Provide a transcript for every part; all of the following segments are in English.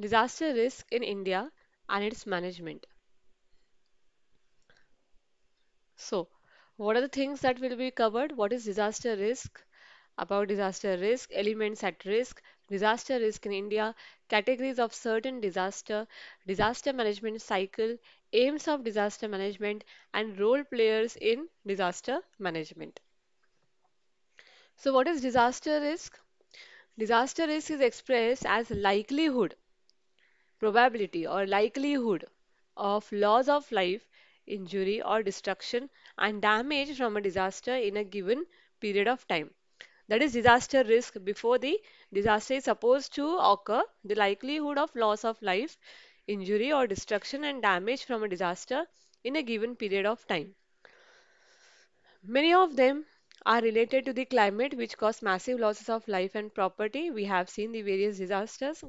Disaster risk in India and its management. So, what are the things that will be covered? What is disaster risk? About disaster risk, elements at risk, disaster risk in India, categories of certain disaster, disaster management cycle, aims of disaster management, and role players in disaster management. So, what is disaster risk? Disaster risk is expressed as likelihood probability or likelihood of loss of life, injury or destruction and damage from a disaster in a given period of time. That is disaster risk before the disaster is supposed to occur, the likelihood of loss of life, injury or destruction and damage from a disaster in a given period of time. Many of them are related to the climate which cause massive losses of life and property. We have seen the various disasters,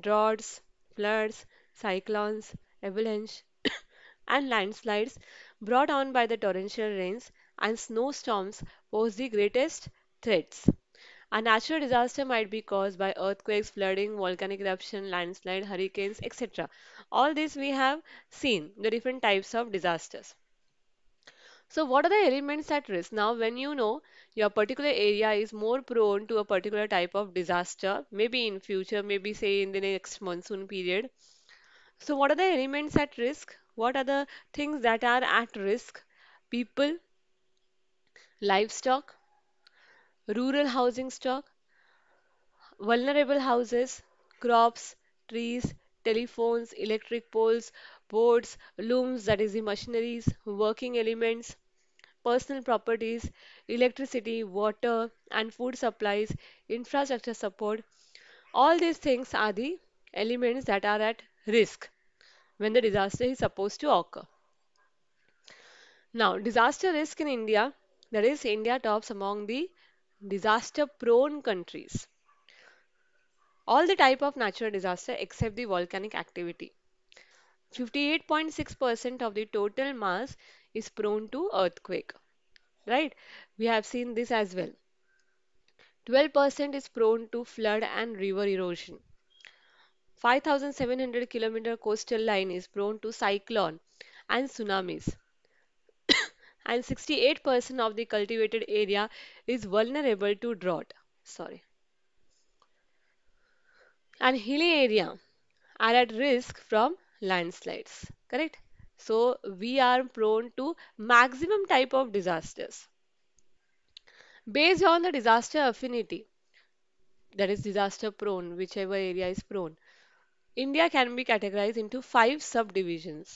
droughts, floods, cyclones, avalanche, and landslides brought on by the torrential rains and snowstorms pose the greatest threats. A natural disaster might be caused by earthquakes, flooding, volcanic eruption, landslide, hurricanes, etc. All this we have seen, the different types of disasters. So what are the elements at risk? Now when you know your particular area is more prone to a particular type of disaster, maybe in future, maybe say in the next monsoon period. So what are the elements at risk? What are the things that are at risk? People, livestock, rural housing stock, vulnerable houses, crops, trees, telephones, electric poles, boards, looms that is the machineries, working elements, personal properties, electricity, water and food supplies, infrastructure support. All these things are the elements that are at risk when the disaster is supposed to occur. Now, disaster risk in India, that is India tops among the disaster prone countries. All the type of natural disaster except the volcanic activity. 58.6% of the total mass is prone to earthquake. Right? We have seen this as well. 12% is prone to flood and river erosion. 5,700 kilometer coastal line is prone to cyclone and tsunamis. and 68% of the cultivated area is vulnerable to drought. Sorry. And hilly area are at risk from landslides correct so we are prone to maximum type of disasters based on the disaster affinity that is disaster prone whichever area is prone india can be categorized into five subdivisions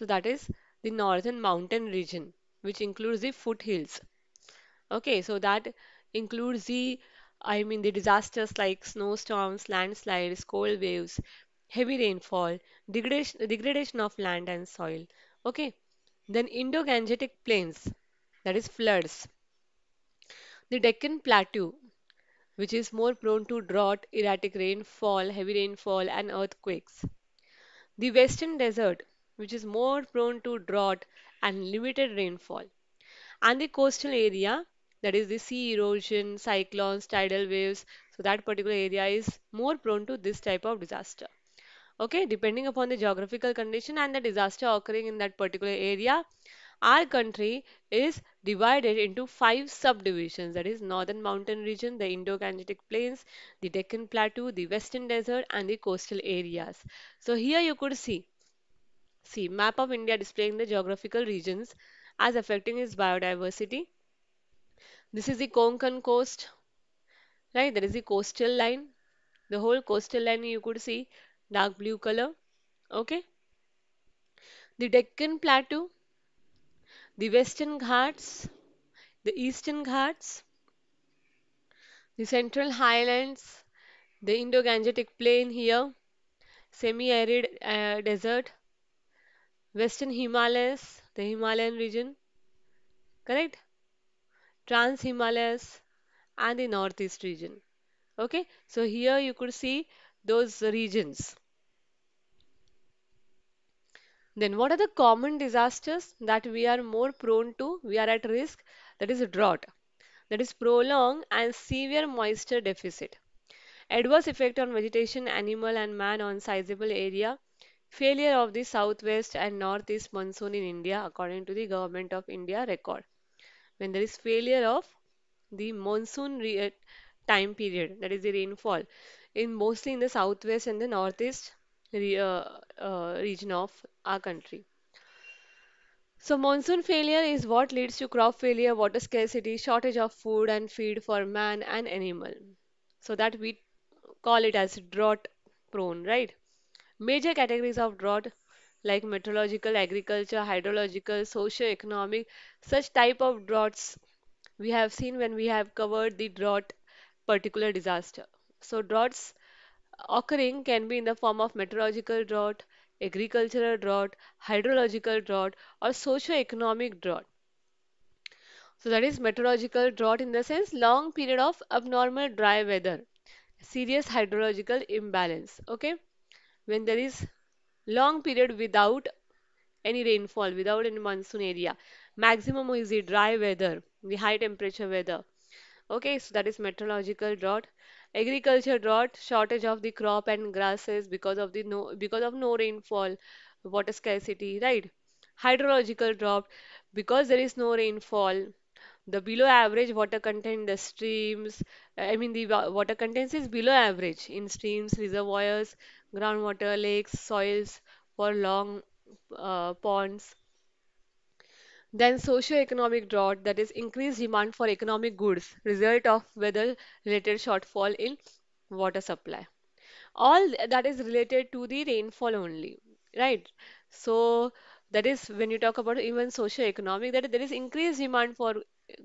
so that is the northern mountain region which includes the foothills okay so that includes the i mean the disasters like snowstorms landslides cold waves heavy rainfall, degradation, of land and soil. Okay, then Indo-Gangetic plains, that is floods. The Deccan Plateau, which is more prone to drought, erratic rainfall, heavy rainfall, and earthquakes. The Western Desert, which is more prone to drought and limited rainfall. And the coastal area, that is the sea erosion, cyclones, tidal waves. So that particular area is more prone to this type of disaster okay depending upon the geographical condition and the disaster occurring in that particular area our country is divided into five subdivisions that is northern mountain region the indo-gangetic plains the deccan plateau the western desert and the coastal areas so here you could see see map of india displaying the geographical regions as affecting its biodiversity this is the konkan coast right there is the coastal line the whole coastal line you could see dark blue color okay the Deccan Plateau, the Western Ghats, the Eastern Ghats, the Central Highlands, the Indo-Gangetic Plain here, semi-arid uh, desert, Western Himalayas, the Himalayan region, correct? Trans-Himalayas and the Northeast region. Okay, so here you could see those regions. Then what are the common disasters that we are more prone to? We are at risk. That is drought. That is prolonged and severe moisture deficit. Adverse effect on vegetation, animal and man on sizable area. Failure of the southwest and northeast monsoon in India according to the Government of India record. When there is failure of the monsoon eh, time period that is the rainfall in mostly in the southwest and the northeast uh, uh, region of our country. So monsoon failure is what leads to crop failure, water scarcity, shortage of food and feed for man and animal. So that we call it as drought prone, right? Major categories of drought like meteorological, agriculture, hydrological, socio-economic, such type of droughts we have seen when we have covered the drought particular disaster. So droughts occurring can be in the form of meteorological drought, agricultural drought, hydrological drought or socio-economic drought. So that is meteorological drought in the sense long period of abnormal dry weather, serious hydrological imbalance. Okay, when there is long period without any rainfall, without any monsoon area, maximum is the dry weather, the high temperature weather. Okay, so that is meteorological drought. Agriculture drought, shortage of the crop and grasses because of the no because of no rainfall, water scarcity, right? Hydrological drought, because there is no rainfall, the below average water content in the streams, I mean the water content is below average in streams, reservoirs, groundwater, lakes, soils, for long uh, ponds then socio-economic drought, that is increased demand for economic goods, result of weather-related shortfall in water supply. All that is related to the rainfall only, right? So that is when you talk about even socio-economic, that there is increased demand for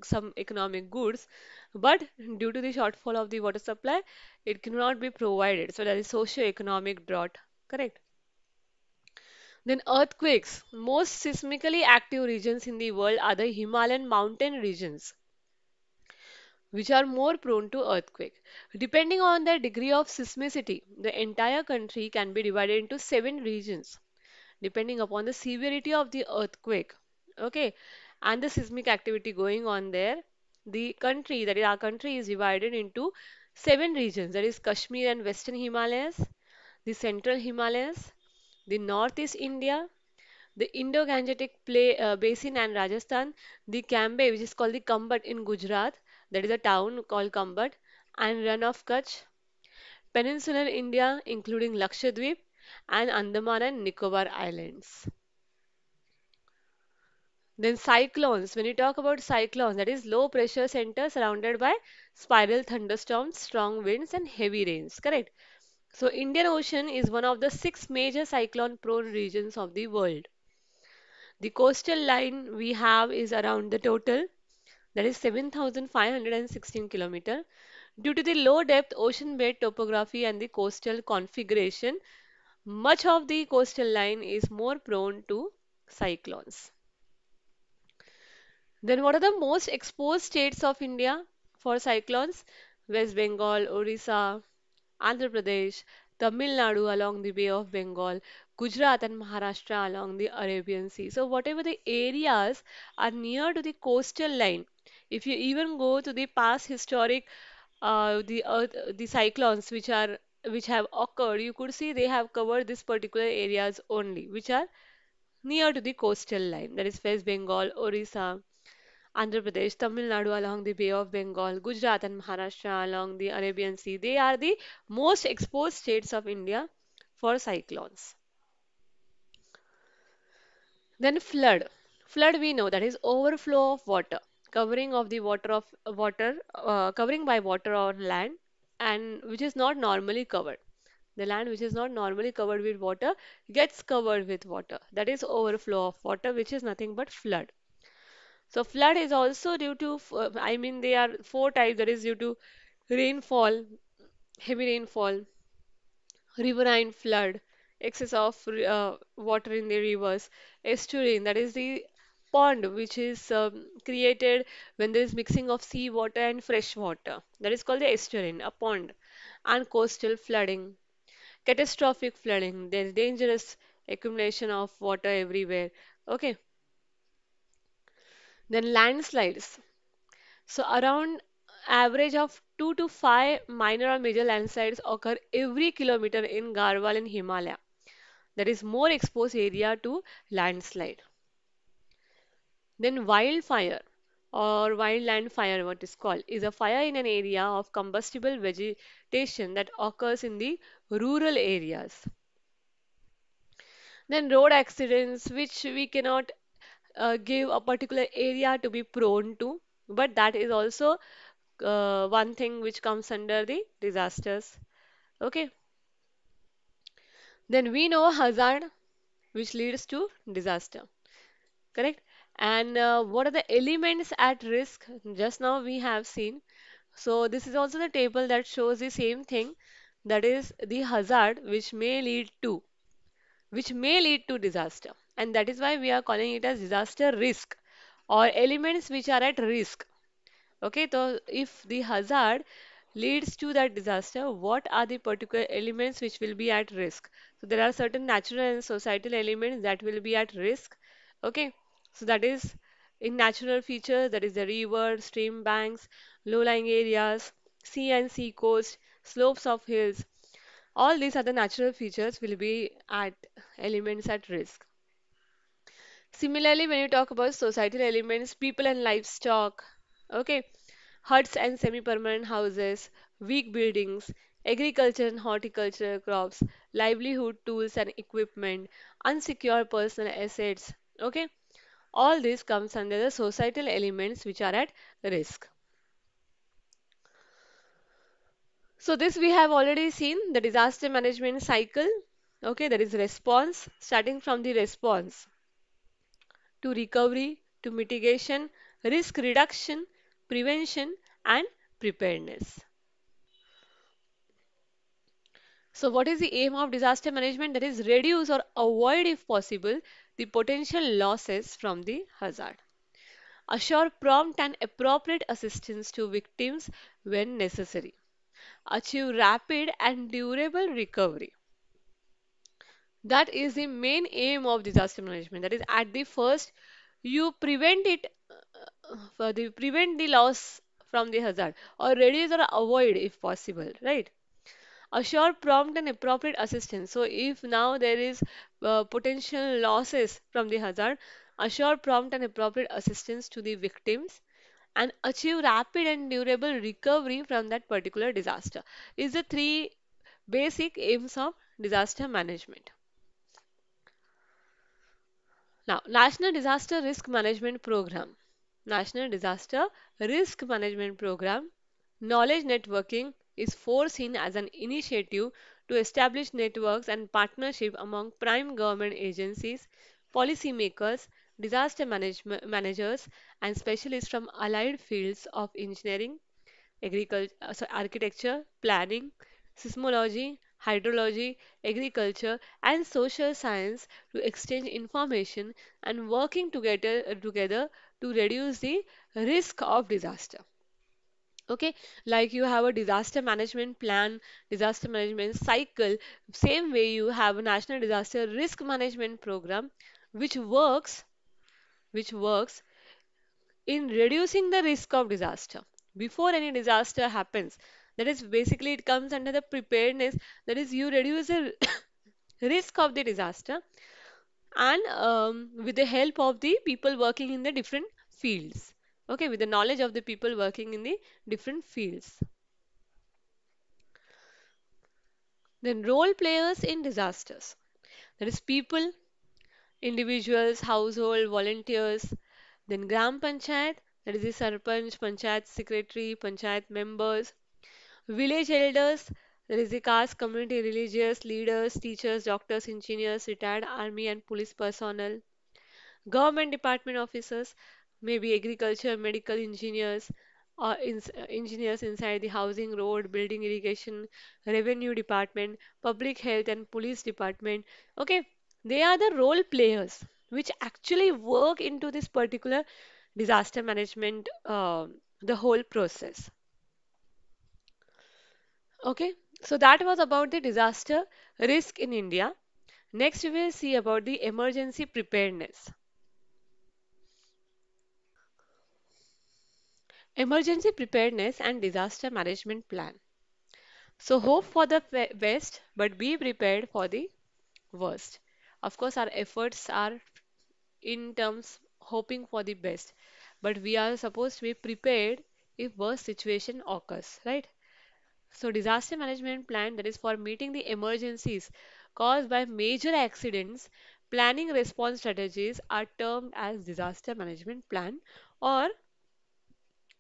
some economic goods but due to the shortfall of the water supply it cannot be provided so that is socio-economic drought correct then earthquakes. Most seismically active regions in the world are the Himalayan mountain regions which are more prone to earthquake. Depending on the degree of seismicity, the entire country can be divided into seven regions depending upon the severity of the earthquake okay and the seismic activity going on there the country that is our country is divided into seven regions that is Kashmir and Western Himalayas the Central Himalayas the northeast India, the Indo-Gangetic uh, Basin and Rajasthan, the Kambay, which is called the Kambat in Gujarat, that is a town called Kambat, and run of Kutch, peninsular India, including Lakshadweep, and Andaman and Nicobar Islands. Then cyclones, when you talk about cyclones, that is low pressure center surrounded by spiral thunderstorms, strong winds and heavy rains, correct? So Indian Ocean is one of the six major cyclone prone regions of the world. The coastal line we have is around the total that is 7516 km. Due to the low depth ocean bed topography and the coastal configuration, much of the coastal line is more prone to cyclones. Then what are the most exposed states of India for cyclones? West Bengal, Orissa, Andhra Pradesh, Tamil Nadu along the Bay of Bengal, Gujarat and Maharashtra along the Arabian Sea. So whatever the areas are near to the coastal line, if you even go to the past historic uh, the the cyclones which are which have occurred, you could see they have covered this particular areas only, which are near to the coastal line. That is West Bengal, Orissa, Andhra Pradesh, Tamil Nadu along the Bay of Bengal, Gujarat and Maharashtra along the Arabian Sea. They are the most exposed states of India for cyclones. Then flood. Flood we know that is overflow of water, covering of the water of water, uh, covering by water on land and which is not normally covered. The land which is not normally covered with water gets covered with water. That is overflow of water which is nothing but flood. So flood is also due to, uh, I mean there are four types that is due to rainfall, heavy rainfall, riverine flood, excess of uh, water in the rivers, estuarine that is the pond which is um, created when there is mixing of sea water and fresh water that is called the estuarine a pond and coastal flooding catastrophic flooding there is dangerous accumulation of water everywhere okay then landslides. So around average of 2 to 5 minor or major landslides occur every kilometer in Garhwal and Himalaya. That is more exposed area to landslide. Then wildfire or wildland fire what is called is a fire in an area of combustible vegetation that occurs in the rural areas. Then road accidents which we cannot uh, give a particular area to be prone to, but that is also uh, one thing which comes under the disasters. Okay. Then we know hazard which leads to disaster. Correct? And uh, what are the elements at risk? Just now we have seen. So this is also the table that shows the same thing that is the hazard which may lead to which may lead to disaster and that is why we are calling it as disaster risk or elements which are at risk okay so if the hazard leads to that disaster what are the particular elements which will be at risk so there are certain natural and societal elements that will be at risk okay so that is in natural features that is the river stream banks low-lying areas sea and sea coast slopes of hills all these are the natural features will be at elements at risk Similarly, when you talk about societal elements, people and livestock, okay, huts and semi-permanent houses, weak buildings, agriculture and horticultural crops, livelihood, tools and equipment, unsecured personal assets, okay. All this comes under the societal elements which are at risk. So this we have already seen the disaster management cycle, okay, that is response, starting from the response to recovery, to mitigation, risk reduction, prevention and preparedness. So what is the aim of disaster management? That is reduce or avoid if possible the potential losses from the hazard. Assure prompt and appropriate assistance to victims when necessary. Achieve rapid and durable recovery that is the main aim of disaster management that is at the first you prevent it for uh, uh, the prevent the loss from the hazard or reduce or avoid if possible right assure prompt and appropriate assistance so if now there is uh, potential losses from the hazard assure prompt and appropriate assistance to the victims and achieve rapid and durable recovery from that particular disaster is the three basic aims of disaster management now, National Disaster Risk Management Program, National Disaster Risk Management Program, knowledge networking is foreseen as an initiative to establish networks and partnership among prime government agencies, policymakers, disaster managers, and specialists from allied fields of engineering, agriculture, so architecture, planning, seismology, hydrology, agriculture, and social science to exchange information and working together, together to reduce the risk of disaster okay like you have a disaster management plan disaster management cycle same way you have a national disaster risk management program which works which works in reducing the risk of disaster before any disaster happens that is basically it comes under the preparedness that is you reduce the risk of the disaster and um, with the help of the people working in the different fields okay with the knowledge of the people working in the different fields then role players in disasters that is people individuals household volunteers then gram panchayat that is the sarpanch panchayat secretary panchayat members Village elders, Rizikas, community religious leaders, teachers, doctors, engineers, retired army and police personnel, government department officers, maybe agriculture, medical engineers, or in, engineers inside the housing, road, building, irrigation, revenue department, public health and police department. Okay, they are the role players which actually work into this particular disaster management, uh, the whole process. Okay, so that was about the disaster risk in India. Next, we will see about the emergency preparedness. Emergency preparedness and disaster management plan. So hope for the best, but be prepared for the worst. Of course, our efforts are in terms hoping for the best, but we are supposed to be prepared if worst situation occurs, right? So, disaster management plan that is for meeting the emergencies caused by major accidents, planning response strategies are termed as disaster management plan or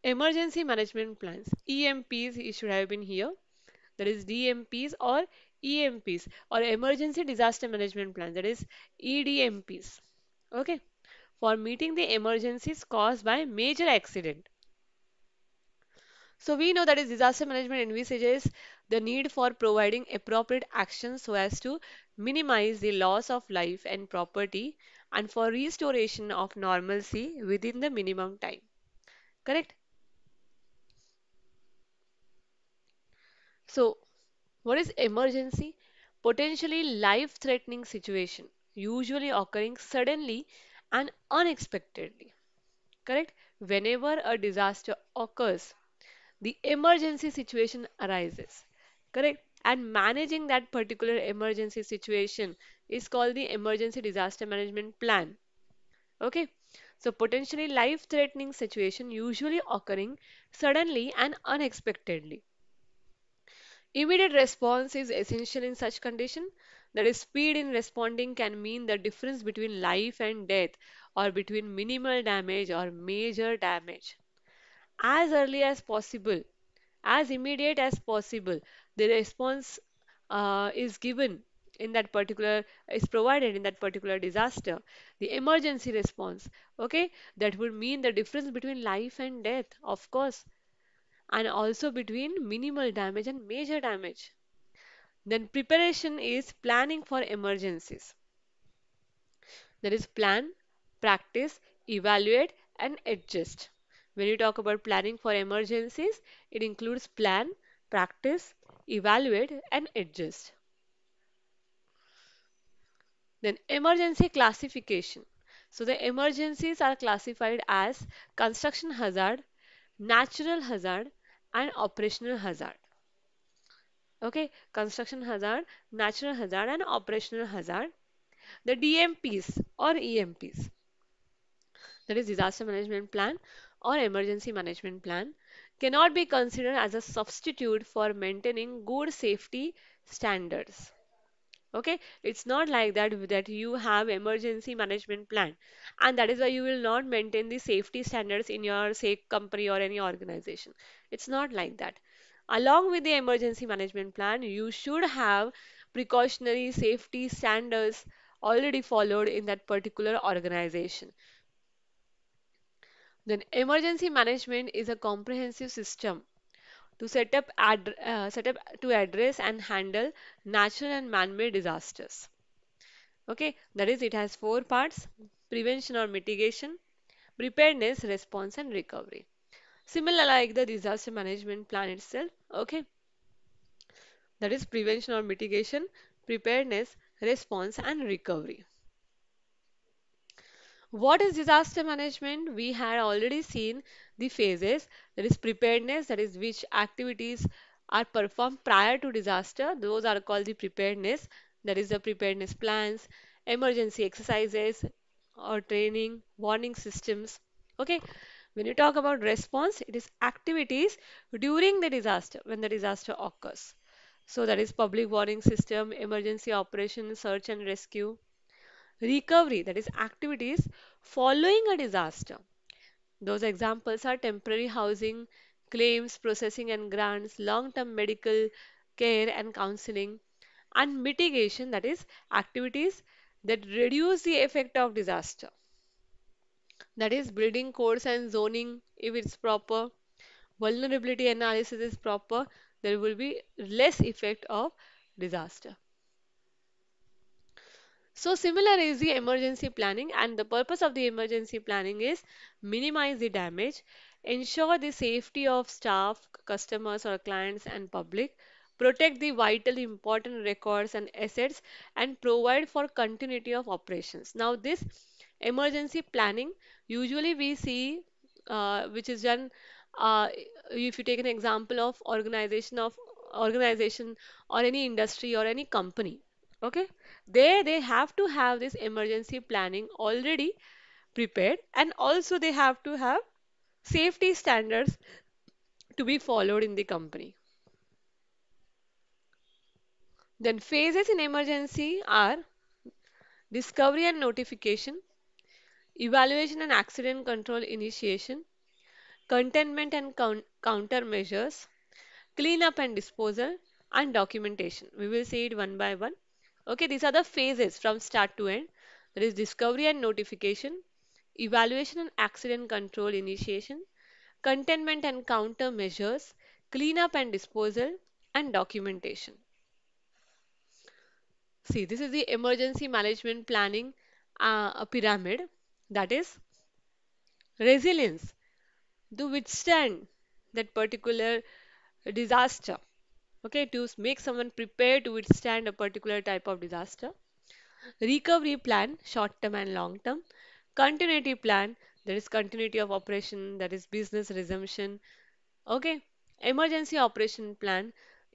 emergency management plans. EMPs should have been here. That is DMPs or EMPs or emergency disaster management plan that is EDMPs. Okay. For meeting the emergencies caused by major accident so we know that is disaster management envisages the need for providing appropriate actions so as to minimize the loss of life and property and for restoration of normalcy within the minimum time. Correct? So what is emergency? Potentially life-threatening situation usually occurring suddenly and unexpectedly. Correct? Whenever a disaster occurs, the emergency situation arises correct and managing that particular emergency situation is called the emergency disaster management plan okay so potentially life threatening situation usually occurring suddenly and unexpectedly immediate response is essential in such condition that is speed in responding can mean the difference between life and death or between minimal damage or major damage as early as possible, as immediate as possible, the response uh, is given in that particular is provided in that particular disaster the emergency response okay that would mean the difference between life and death of course and also between minimal damage and major damage then preparation is planning for emergencies there is plan practice evaluate and adjust when you talk about planning for emergencies, it includes plan, practice, evaluate, and adjust. Then emergency classification. So the emergencies are classified as construction hazard, natural hazard, and operational hazard. Okay, construction hazard, natural hazard, and operational hazard. The DMPs or EMPs, that is disaster management plan or emergency management plan cannot be considered as a substitute for maintaining good safety standards okay it's not like that that you have emergency management plan and that is why you will not maintain the safety standards in your say company or any organization it's not like that along with the emergency management plan you should have precautionary safety standards already followed in that particular organization then emergency management is a comprehensive system to set up, ad, uh, set up to address and handle natural and man-made disasters. Okay, that is it has four parts, prevention or mitigation, preparedness, response and recovery. Similar like the disaster management plan itself, okay. That is prevention or mitigation, preparedness, response and recovery. What is disaster management? We had already seen the phases that is preparedness that is which activities are performed prior to disaster those are called the preparedness that is the preparedness plans emergency exercises or training warning systems okay when you talk about response it is activities during the disaster when the disaster occurs so that is public warning system emergency operation search and rescue recovery that is activities following a disaster. Those examples are temporary housing, claims processing and grants, long-term medical care and counseling and mitigation that is activities that reduce the effect of disaster that is building codes and zoning if it's proper vulnerability analysis is proper there will be less effect of disaster so similar is the emergency planning and the purpose of the emergency planning is minimize the damage, ensure the safety of staff, customers or clients and public, protect the vital important records and assets and provide for continuity of operations. Now this emergency planning usually we see uh, which is done uh, if you take an example of organization of organization or any industry or any company okay there they have to have this emergency planning already prepared and also they have to have safety standards to be followed in the company then phases in emergency are discovery and notification evaluation and accident control initiation containment and countermeasures cleanup and disposal and documentation we will see it one by one Okay, these are the phases from start to end. There is discovery and notification, evaluation and accident control initiation, containment and countermeasures, cleanup and disposal, and documentation. See, this is the emergency management planning uh, pyramid that is resilience to withstand that particular disaster okay to make someone prepared to withstand a particular type of disaster recovery plan short term and long term continuity plan there is continuity of operation that is business resumption okay emergency operation plan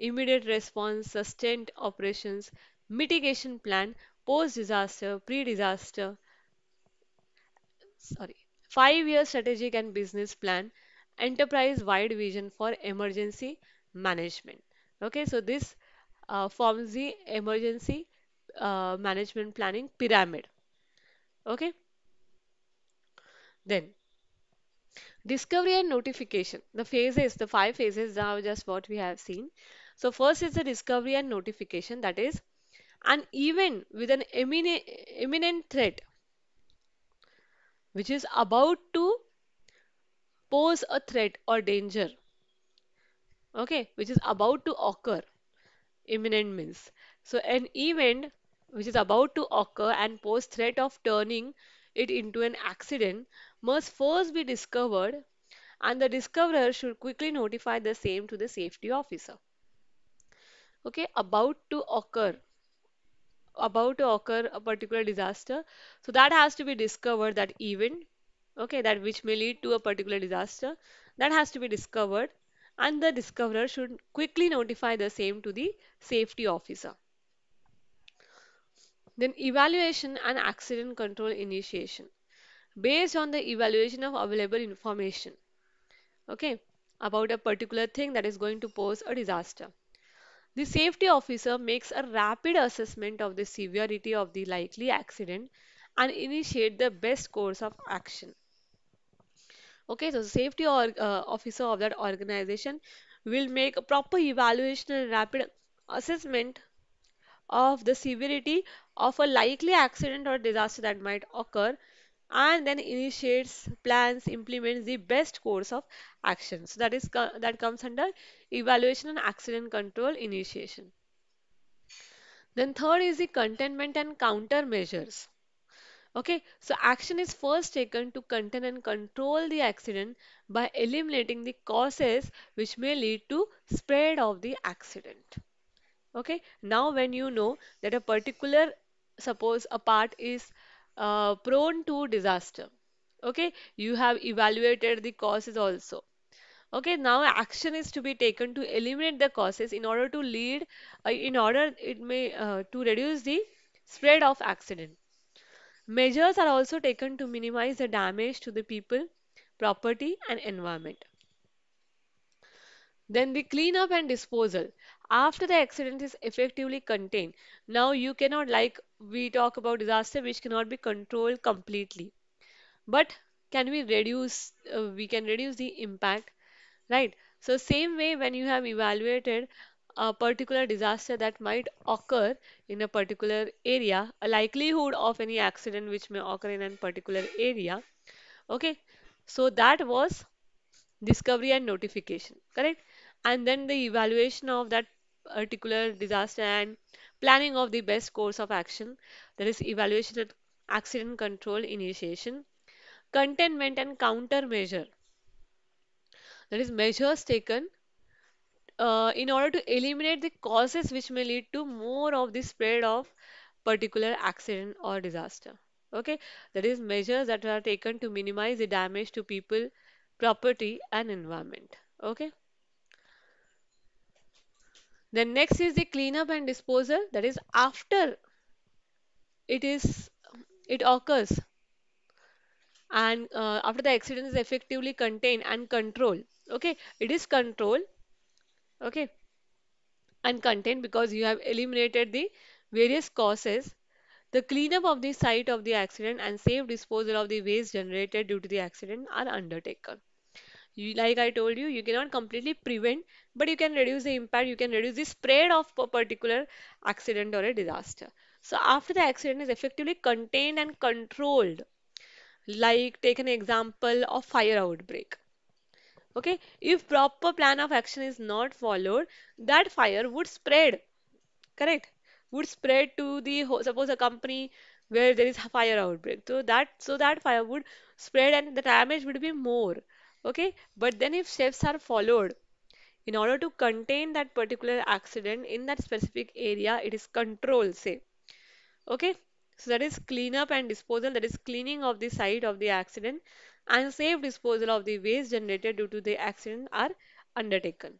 immediate response sustained operations mitigation plan post disaster pre disaster sorry five year strategic and business plan enterprise wide vision for emergency management okay so this uh, forms the emergency uh, management planning pyramid okay then discovery and notification the phases the five phases now just what we have seen so first is the discovery and notification that is an event with an imminent, imminent threat which is about to pose a threat or danger okay which is about to occur imminent means so an event which is about to occur and pose threat of turning it into an accident must first be discovered and the discoverer should quickly notify the same to the safety officer okay about to occur about to occur a particular disaster so that has to be discovered that event okay that which may lead to a particular disaster that has to be discovered and the discoverer should quickly notify the same to the safety officer. Then evaluation and accident control initiation based on the evaluation of available information okay about a particular thing that is going to pose a disaster. The safety officer makes a rapid assessment of the severity of the likely accident and initiate the best course of action okay so the safety or uh, officer of that organization will make a proper evaluation and rapid assessment of the severity of a likely accident or disaster that might occur and then initiates plans implements the best course of action so that is that comes under evaluation and accident control initiation then third is the containment and countermeasures Okay, so action is first taken to contain and control the accident by eliminating the causes which may lead to spread of the accident. Okay, now when you know that a particular, suppose a part is uh, prone to disaster. Okay, you have evaluated the causes also. Okay, now action is to be taken to eliminate the causes in order to lead, uh, in order it may uh, to reduce the spread of accident Measures are also taken to minimize the damage to the people, property and environment. Then the cleanup and disposal. After the accident is effectively contained, now you cannot like we talk about disaster which cannot be controlled completely. But can we reduce, uh, we can reduce the impact, right? So same way when you have evaluated a particular disaster that might occur in a particular area, a likelihood of any accident which may occur in a particular area. Okay, so that was discovery and notification, correct? And then the evaluation of that particular disaster and planning of the best course of action, that is evaluation and accident control initiation, containment and countermeasure. That is measures taken uh, in order to eliminate the causes which may lead to more of the spread of particular accident or disaster okay that is measures that are taken to minimize the damage to people property and environment okay then next is the cleanup and disposal that is after it is it occurs and uh, after the accident is effectively contained and controlled okay it is controlled okay and content because you have eliminated the various causes the cleanup of the site of the accident and safe disposal of the waste generated due to the accident are undertaken you, like I told you, you cannot completely prevent, but you can reduce the impact, you can reduce the spread of a particular accident or a disaster. So after the accident is effectively contained and controlled, like take an example of fire outbreak okay if proper plan of action is not followed that fire would spread correct would spread to the suppose a company where there is a fire outbreak so that so that fire would spread and the damage would be more okay but then if steps are followed in order to contain that particular accident in that specific area it is control say okay so that is cleanup and disposal, that is cleaning of the site of the accident and safe disposal of the waste generated due to the accident are undertaken.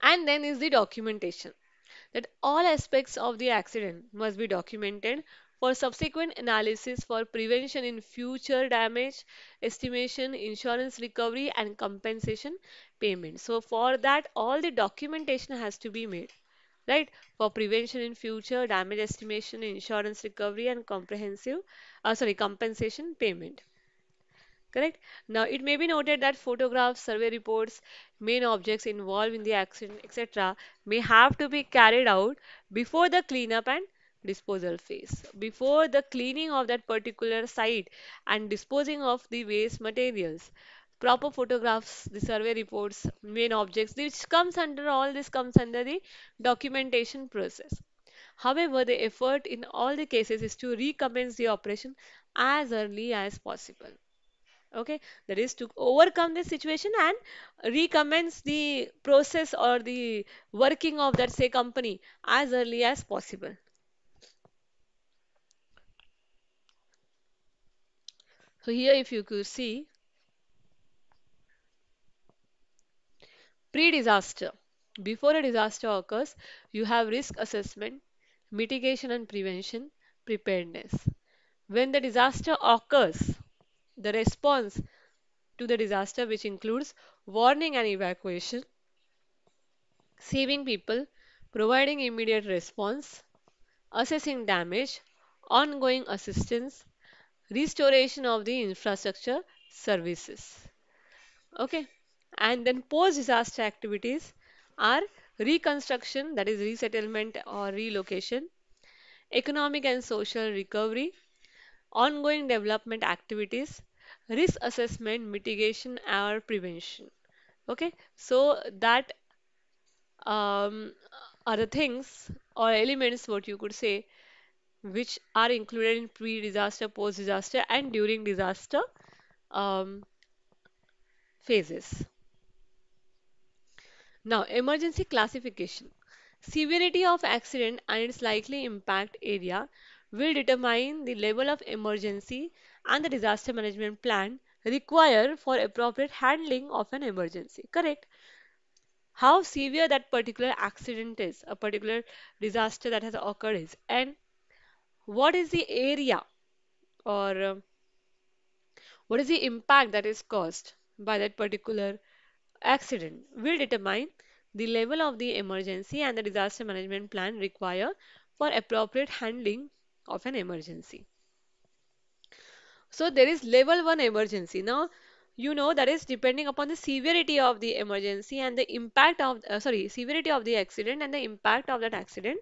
And then is the documentation that all aspects of the accident must be documented for subsequent analysis for prevention in future damage estimation insurance recovery and compensation payment so for that all the documentation has to be made right for prevention in future damage estimation insurance recovery and comprehensive uh, sorry compensation payment correct now it may be noted that photographs survey reports main objects involved in the accident etc may have to be carried out before the cleanup and disposal phase before the cleaning of that particular site and disposing of the waste materials proper photographs, the survey reports, main objects, which comes under all this comes under the documentation process. However, the effort in all the cases is to recommence the operation as early as possible. Okay, that is to overcome this situation and recommence the process or the working of that say company as early as possible. So here if you could see, Pre-disaster. Before a disaster occurs, you have risk assessment, mitigation and prevention, preparedness. When the disaster occurs, the response to the disaster, which includes warning and evacuation, saving people, providing immediate response, assessing damage, ongoing assistance, restoration of the infrastructure services. Okay and then post disaster activities are reconstruction that is resettlement or relocation economic and social recovery ongoing development activities risk assessment mitigation or prevention okay so that um, are the things or elements what you could say which are included in pre-disaster post-disaster and during disaster um, phases now, emergency classification. Severity of accident and its likely impact area will determine the level of emergency and the disaster management plan required for appropriate handling of an emergency. Correct? How severe that particular accident is, a particular disaster that has occurred is, and what is the area or uh, what is the impact that is caused by that particular accident will determine the level of the emergency and the disaster management plan required for appropriate handling of an emergency. So there is level 1 emergency. Now you know that is depending upon the severity of the emergency and the impact of uh, sorry severity of the accident and the impact of that accident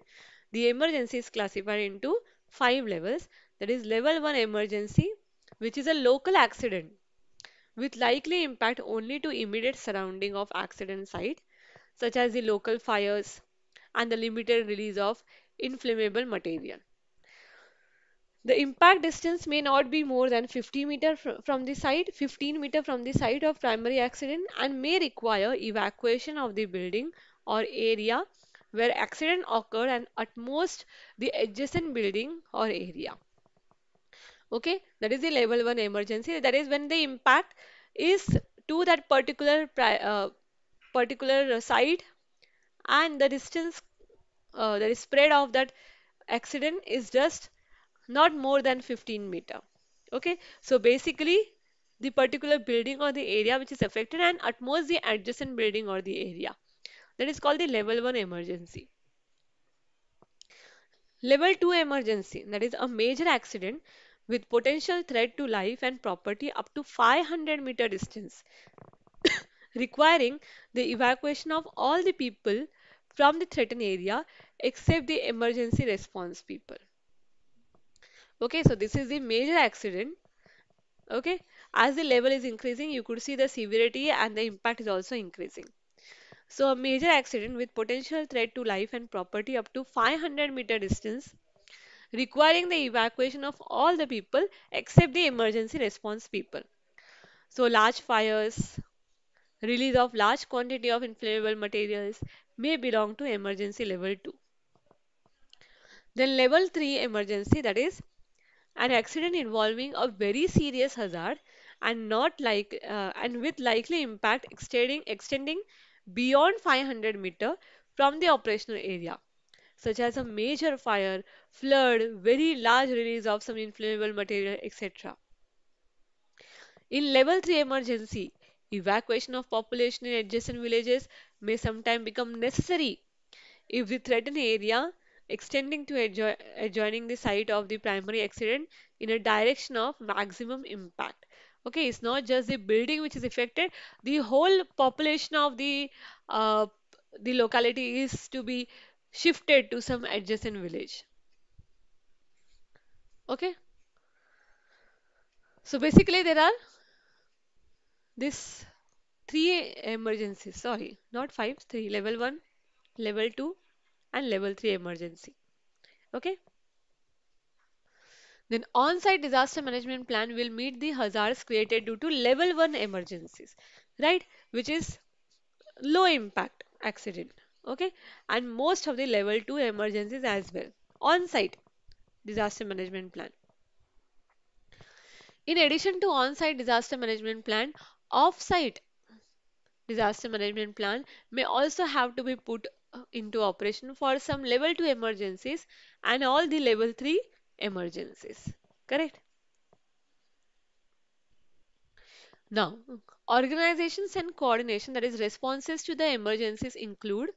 the emergency is classified into five levels that is level 1 emergency which is a local accident with likely impact only to immediate surrounding of accident site such as the local fires and the limited release of inflammable material. The impact distance may not be more than 50 meter fr from the site, 15 meter from the site of primary accident and may require evacuation of the building or area where accident occurred and at most the adjacent building or area okay that is the level 1 emergency that is when the impact is to that particular uh, particular site and the distance uh, the spread of that accident is just not more than 15 meter okay so basically the particular building or the area which is affected and at most the adjacent building or the area that is called the level 1 emergency level 2 emergency that is a major accident with potential threat to life and property up to 500 meter distance requiring the evacuation of all the people from the threatened area except the emergency response people okay so this is the major accident okay as the level is increasing you could see the severity and the impact is also increasing so a major accident with potential threat to life and property up to 500 meter distance requiring the evacuation of all the people except the emergency response people. So large fires, release of large quantity of inflammable materials may belong to emergency level 2. Then level 3 emergency that is an accident involving a very serious hazard and not like uh, and with likely impact extending extending beyond 500 meter from the operational area such as a major fire, flood, very large release of some inflammable material, etc. In level 3 emergency, evacuation of population in adjacent villages may sometime become necessary if the threatened area extending to adjo adjoining the site of the primary accident in a direction of maximum impact. Okay, it's not just the building which is affected, the whole population of the uh, the locality is to be shifted to some adjacent village okay so basically there are this three emergencies sorry not five three level one level two and level three emergency okay then on-site disaster management plan will meet the hazards created due to level 1 emergencies right which is low impact accident okay and most of the level 2 emergencies as well on site disaster management plan in addition to on site disaster management plan off site disaster management plan may also have to be put uh, into operation for some level 2 emergencies and all the level 3 emergencies correct now organizations and coordination that is responses to the emergencies include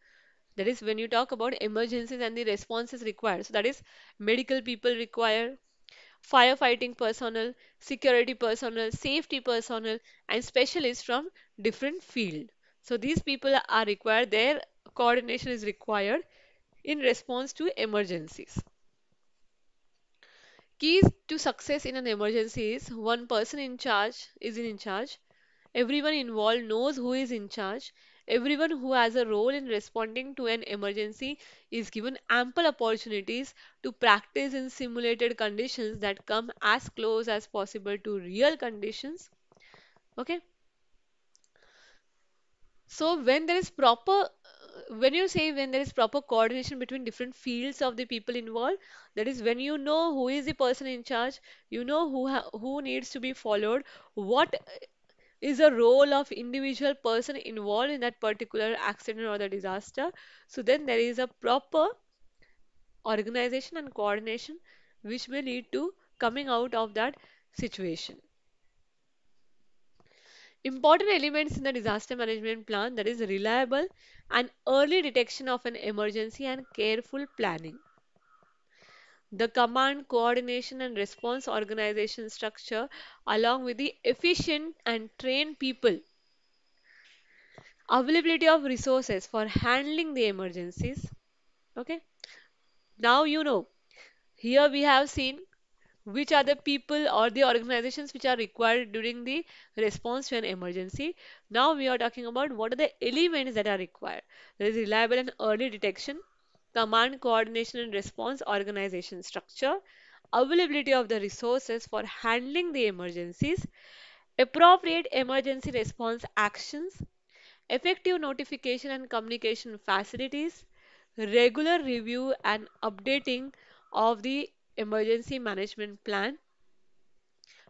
that is when you talk about emergencies and the responses required so that is medical people require firefighting personnel security personnel safety personnel and specialists from different field so these people are required their coordination is required in response to emergencies keys to success in an emergency is one person in charge is in charge everyone involved knows who is in charge Everyone who has a role in responding to an emergency is given ample opportunities to practice in simulated conditions that come as close as possible to real conditions. Okay. So when there is proper when you say when there is proper coordination between different fields of the people involved that is when you know who is the person in charge you know who who needs to be followed what is a role of individual person involved in that particular accident or the disaster so then there is a proper organization and coordination which may lead to coming out of that situation important elements in the disaster management plan that is reliable and early detection of an emergency and careful planning the command coordination and response organization structure along with the efficient and trained people availability of resources for handling the emergencies okay now you know here we have seen which are the people or the organizations which are required during the response to an emergency now we are talking about what are the elements that are required there is reliable and early detection command coordination and response organization structure, availability of the resources for handling the emergencies, appropriate emergency response actions, effective notification and communication facilities, regular review and updating of the emergency management plan,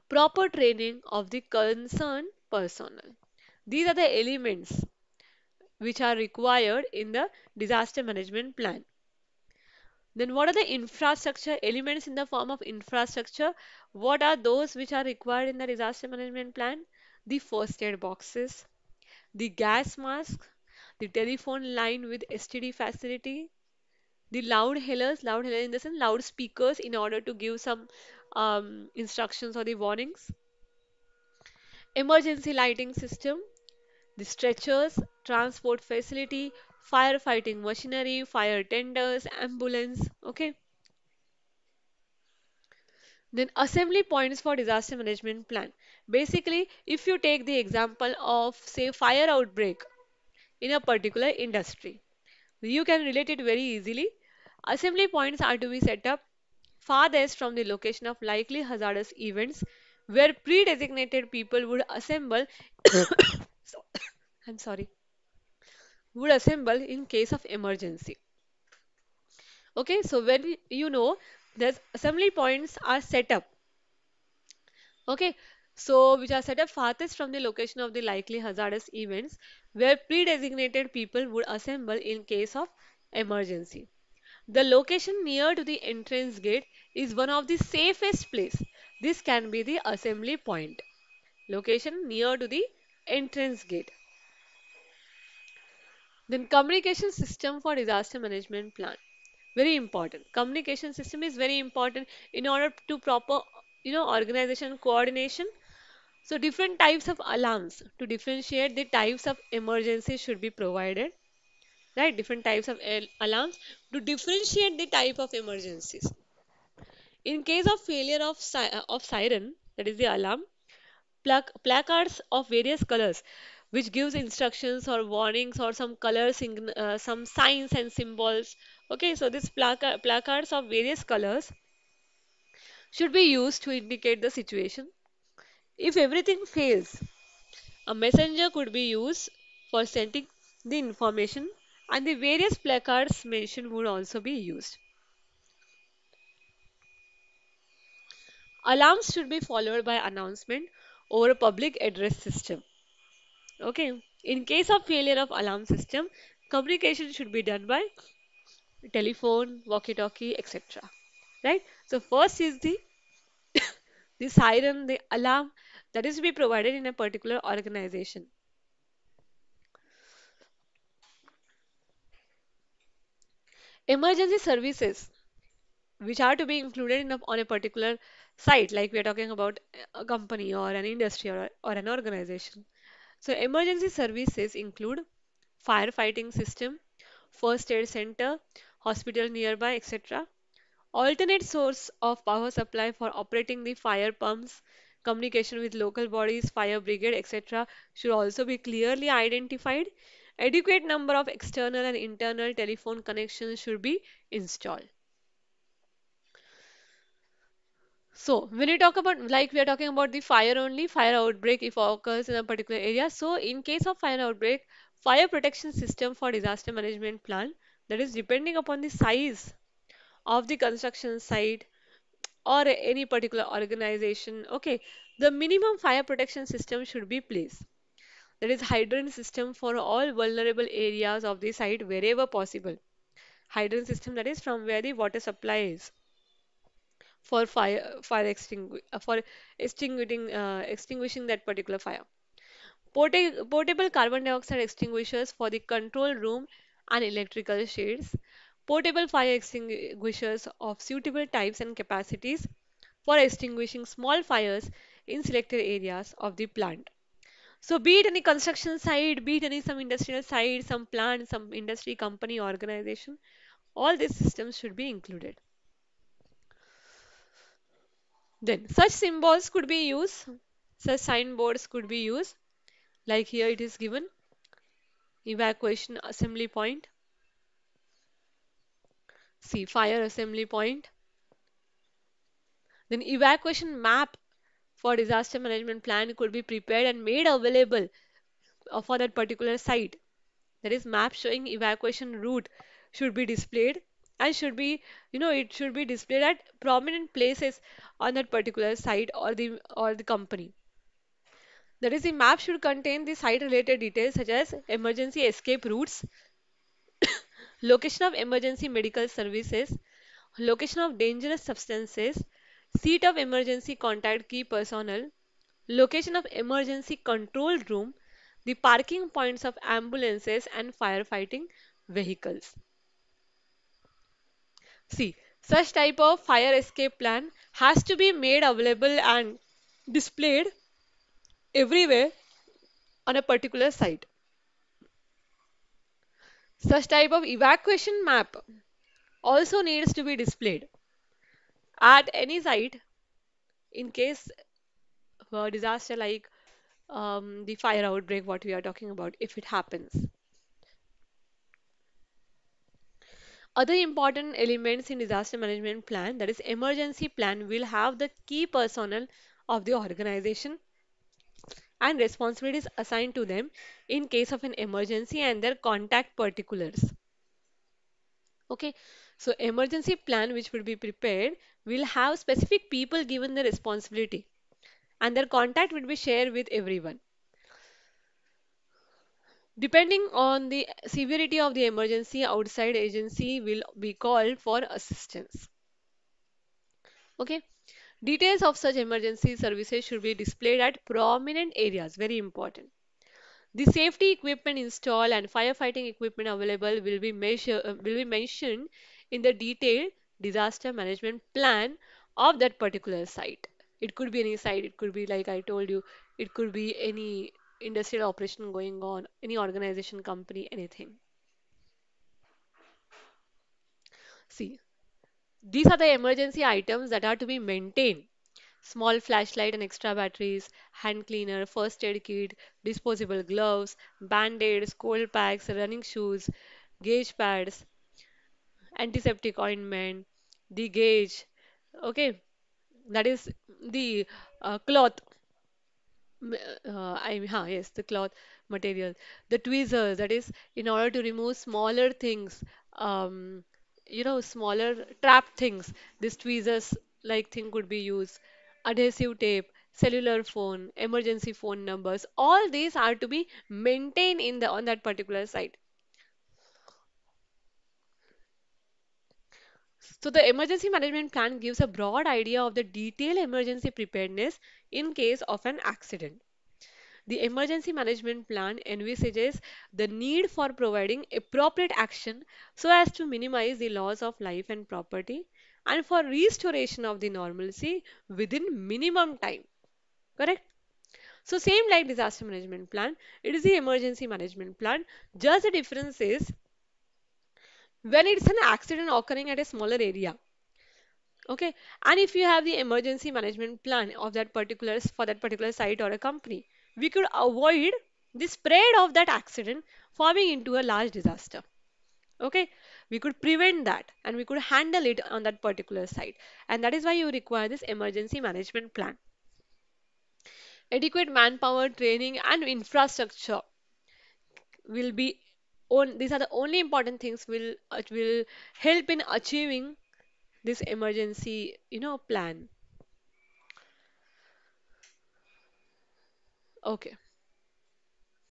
proper training of the concerned personnel. These are the elements which are required in the disaster management plan. Then what are the infrastructure elements in the form of infrastructure? What are those which are required in the disaster management plan? The first aid boxes, the gas mask, the telephone line with STD facility, the loud hailers, loud hailers in the sense loudspeakers in order to give some um, instructions or the warnings. Emergency lighting system, the stretchers, transport facility, firefighting machinery, fire tenders, ambulance, okay. Then assembly points for disaster management plan. Basically, if you take the example of say fire outbreak in a particular industry, you can relate it very easily. Assembly points are to be set up farthest from the location of likely hazardous events where pre-designated people would assemble so I'm sorry, would assemble in case of emergency. Okay, so when you know the assembly points are set up, okay, so which are set up farthest from the location of the likely hazardous events where pre-designated people would assemble in case of emergency. The location near to the entrance gate is one of the safest place. This can be the assembly point. Location near to the entrance gate. Then communication system for disaster management plan. Very important. Communication system is very important in order to proper, you know, organization coordination. So different types of alarms to differentiate the types of emergency should be provided. Right, different types of alarms to differentiate the type of emergencies. In case of failure of, si of siren, that is the alarm, plac- placards of various colors which gives instructions or warnings or some colors in uh, some signs and symbols okay so these placa- placards of various colors should be used to indicate the situation if everything fails a messenger could be used for sending the information and the various placards mentioned would also be used alarms should be followed by announcement over a public address system. Okay. In case of failure of alarm system, communication should be done by telephone, walkie-talkie, etc. Right. So first is the the siren, the alarm that is to be provided in a particular organization. Emergency services which are to be included in a, on a particular site, like we are talking about a company or an industry or, or an organization. So emergency services include firefighting system, first aid center, hospital nearby, etc. Alternate source of power supply for operating the fire pumps, communication with local bodies, fire brigade, etc. should also be clearly identified. Adequate number of external and internal telephone connections should be installed. So when we talk about like we are talking about the fire only fire outbreak if occurs in a particular area. So in case of fire outbreak, fire protection system for disaster management plan that is depending upon the size of the construction site or any particular organization. Okay, the minimum fire protection system should be placed. That is hydrant system for all vulnerable areas of the site wherever possible. Hydrant system that is from where the water supply is for fire fire extingu- uh, for extinguishing uh, extinguishing that particular fire. Porta- portable carbon dioxide extinguishers for the control room and electrical shades. Portable fire extinguishers of suitable types and capacities for extinguishing small fires in selected areas of the plant. So be it any construction site, be it any some industrial site, some plant, some industry company organization, all these systems should be included. Then such symbols could be used, such signboards could be used, like here it is given evacuation assembly point. See fire assembly point. Then evacuation map for disaster management plan could be prepared and made available for that particular site. That is map showing evacuation route should be displayed and should be you know it should be displayed at prominent places on that particular site or the or the company that is the map should contain the site related details such as emergency escape routes location of emergency medical services location of dangerous substances seat of emergency contact key personnel location of emergency control room the parking points of ambulances and firefighting vehicles See, such type of fire escape plan has to be made available and displayed everywhere on a particular site. Such type of evacuation map also needs to be displayed at any site in case a disaster like um, the fire outbreak what we are talking about if it happens. Other important elements in disaster management plan that is emergency plan will have the key personnel of the organization and responsibilities assigned to them in case of an emergency and their contact particulars. Okay, so emergency plan which will be prepared will have specific people given the responsibility and their contact will be shared with everyone. Depending on the severity of the emergency, outside agency will be called for assistance. Okay. Details of such emergency services should be displayed at prominent areas. Very important. The safety equipment installed and firefighting equipment available will be, measure, uh, will be mentioned in the detailed disaster management plan of that particular site. It could be any site. It could be like I told you. It could be any industrial operation going on, any organization, company, anything. See, these are the emergency items that are to be maintained. Small flashlight and extra batteries, hand cleaner, first aid kit, disposable gloves, band-aids, cold packs, running shoes, gauge pads, antiseptic ointment, the gauge, okay, that is the uh, cloth uh, I ha, yes, the cloth material, the tweezers. That is, in order to remove smaller things, um, you know, smaller trap things. This tweezers like thing could be used. Adhesive tape, cellular phone, emergency phone numbers. All these are to be maintained in the on that particular site. So, the emergency management plan gives a broad idea of the detailed emergency preparedness in case of an accident. The emergency management plan envisages the need for providing appropriate action so as to minimize the loss of life and property and for restoration of the normalcy within minimum time. Correct? So same like disaster management plan, it is the emergency management plan. Just the difference is when it's an accident occurring at a smaller area okay and if you have the emergency management plan of that particular for that particular site or a company we could avoid the spread of that accident forming into a large disaster okay we could prevent that and we could handle it on that particular site and that is why you require this emergency management plan adequate manpower training and infrastructure will be on, these are the only important things will uh, will help in achieving this emergency you know plan okay